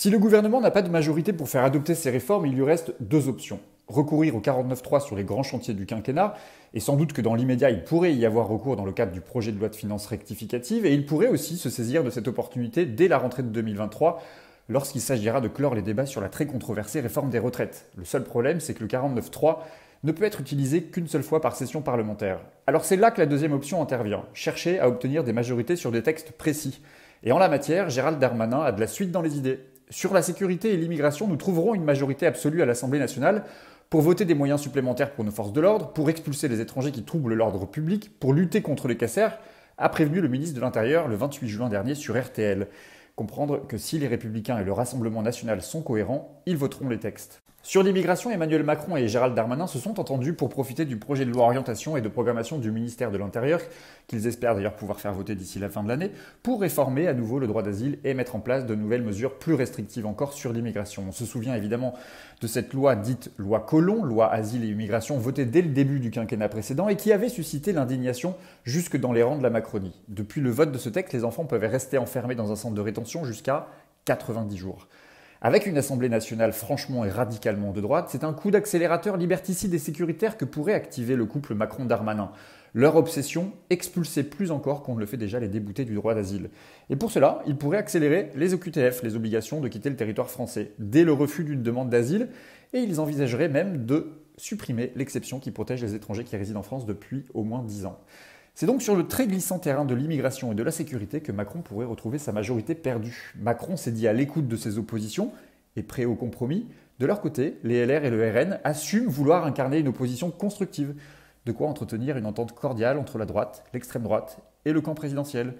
Si le gouvernement n'a pas de majorité pour faire adopter ces réformes, il lui reste deux options. Recourir au 49.3 sur les grands chantiers du quinquennat, et sans doute que dans l'immédiat il pourrait y avoir recours dans le cadre du projet de loi de finances rectificative, et il pourrait aussi se saisir de cette opportunité dès la rentrée de 2023 lorsqu'il s'agira de clore les débats sur la très controversée réforme des retraites. Le seul problème, c'est que le 49.3 ne peut être utilisé qu'une seule fois par session parlementaire. Alors c'est là que la deuxième option intervient, chercher à obtenir des majorités sur des textes précis. Et en la matière, Gérald Darmanin a de la suite dans les idées. Sur la sécurité et l'immigration, nous trouverons une majorité absolue à l'Assemblée nationale pour voter des moyens supplémentaires pour nos forces de l'ordre, pour expulser les étrangers qui troublent l'ordre public, pour lutter contre les casseurs, a prévenu le ministre de l'Intérieur le 28 juin dernier sur RTL. Comprendre que si les Républicains et le Rassemblement national sont cohérents, ils voteront les textes. Sur l'immigration, Emmanuel Macron et Gérald Darmanin se sont entendus pour profiter du projet de loi orientation et de programmation du ministère de l'Intérieur, qu'ils espèrent d'ailleurs pouvoir faire voter d'ici la fin de l'année, pour réformer à nouveau le droit d'asile et mettre en place de nouvelles mesures plus restrictives encore sur l'immigration. On se souvient évidemment de cette loi dite loi colon, loi asile et immigration, votée dès le début du quinquennat précédent et qui avait suscité l'indignation jusque dans les rangs de la Macronie. Depuis le vote de ce texte, les enfants pouvaient rester enfermés dans un centre de rétention jusqu'à 90 jours. Avec une Assemblée nationale franchement et radicalement de droite, c'est un coup d'accélérateur liberticide et sécuritaire que pourrait activer le couple Macron-Darmanin. Leur obsession, expulser plus encore qu'on ne le fait déjà les déboutés du droit d'asile. Et pour cela, ils pourraient accélérer les OQTF, les obligations de quitter le territoire français, dès le refus d'une demande d'asile, et ils envisageraient même de supprimer l'exception qui protège les étrangers qui résident en France depuis au moins 10 ans. C'est donc sur le très glissant terrain de l'immigration et de la sécurité que Macron pourrait retrouver sa majorité perdue. Macron s'est dit à l'écoute de ses oppositions et prêt au compromis. De leur côté, les LR et le RN assument vouloir incarner une opposition constructive, de quoi entretenir une entente cordiale entre la droite, l'extrême droite et le camp présidentiel,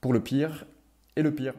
pour le pire et le pire.